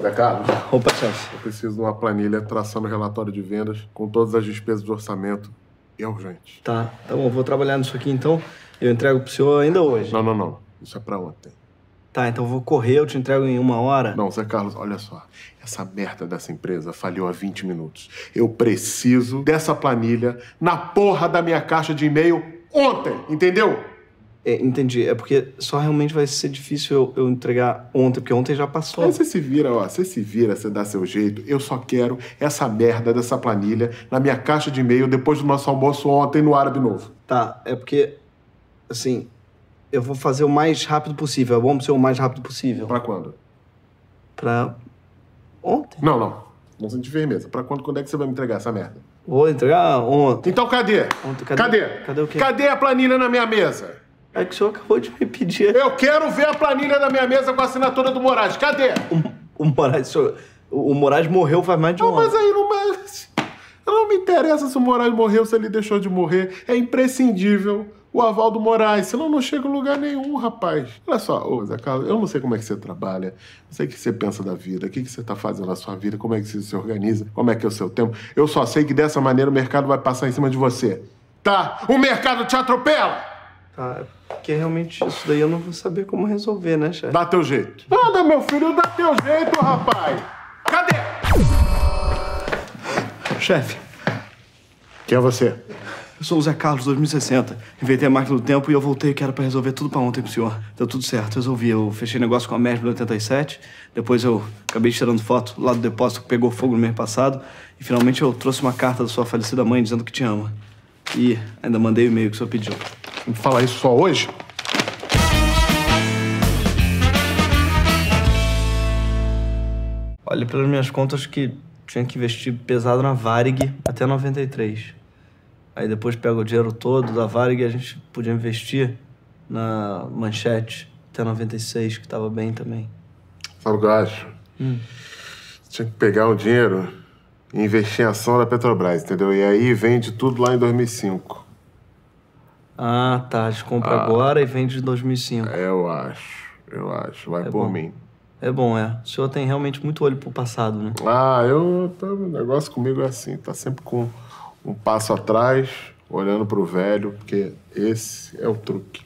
Ricardo. Opa, chefe. Eu preciso de uma planilha traçando o relatório de vendas com todas as despesas do orçamento. E é urgente. Tá, tá bom. Vou trabalhar nisso aqui então. Eu entrego pro senhor ainda hoje. Não, não, não. Isso é pra ontem. Tá, então vou correr, eu te entrego em uma hora. Não, Zé Carlos, olha só. Essa merda dessa empresa falhou há 20 minutos. Eu preciso dessa planilha na porra da minha caixa de e-mail ontem, entendeu? É, entendi. É porque só realmente vai ser difícil eu, eu entregar ontem, porque ontem já passou. Aí você se vira, ó. Você se vira, você dá seu jeito. Eu só quero essa merda dessa planilha na minha caixa de e-mail depois do nosso almoço ontem no Árabe Novo. Tá, é porque, assim, eu vou fazer o mais rápido possível. Vamos ser o mais rápido possível. Pra quando? Pra ontem. Não, não. Não sente firmeza. Pra quando, quando é que você vai me entregar essa merda? Vou entregar ontem. Então cadê? Ontem, cadê? Cadê? Cadê o quê? Cadê a planilha na minha mesa? É que o senhor acabou de me pedir. Eu quero ver a planilha na minha mesa com a assinatura do Moraes. Cadê? O, o Moraes, o, senhor, o Moraes morreu faz mais de um não, ano. Mas aí não mais. Não me interessa se o Moraes morreu, se ele deixou de morrer. É imprescindível o aval do Moraes, senão não chega em lugar nenhum, rapaz. Olha só, ô Zé Carlos, eu não sei como é que você trabalha, não sei o que você pensa da vida, o que, que você está fazendo na sua vida, como é que você se organiza, como é que é o seu tempo. Eu só sei que dessa maneira o mercado vai passar em cima de você. Tá? O mercado te atropela! Tá, porque realmente isso daí eu não vou saber como resolver, né, chefe? Dá teu jeito. Nada, meu filho, dá teu jeito, rapaz! Cadê? Chefe. Quem é você? Eu sou o Zé Carlos 2060. Inventei a máquina do tempo e eu voltei que era pra resolver tudo pra ontem pro senhor. Deu tudo certo, resolvi. Eu fechei negócio com a MESB 87, depois eu acabei tirando foto lá do depósito que pegou fogo no mês passado e finalmente eu trouxe uma carta da sua falecida mãe dizendo que te ama. E ainda mandei o e-mail que o senhor pediu falar isso só hoje. Olha, pelas minhas contas, acho que tinha que investir pesado na Varig até 93. Aí depois pega o dinheiro todo da Varig e a gente podia investir na Manchete até 96, que estava bem também. Sabe o que eu acho? Hum. Tinha que pegar o dinheiro e investir em ação da Petrobras, entendeu? E aí vende tudo lá em 2005. Ah, tá. A gente compra ah, agora e vende de 2005. É, eu acho, eu acho. Vai é por bom. mim. É bom, é. O senhor tem realmente muito olho pro passado, né? Ah, eu. Tá, o negócio comigo é assim, tá sempre com um passo atrás, olhando pro velho, porque esse é o truque.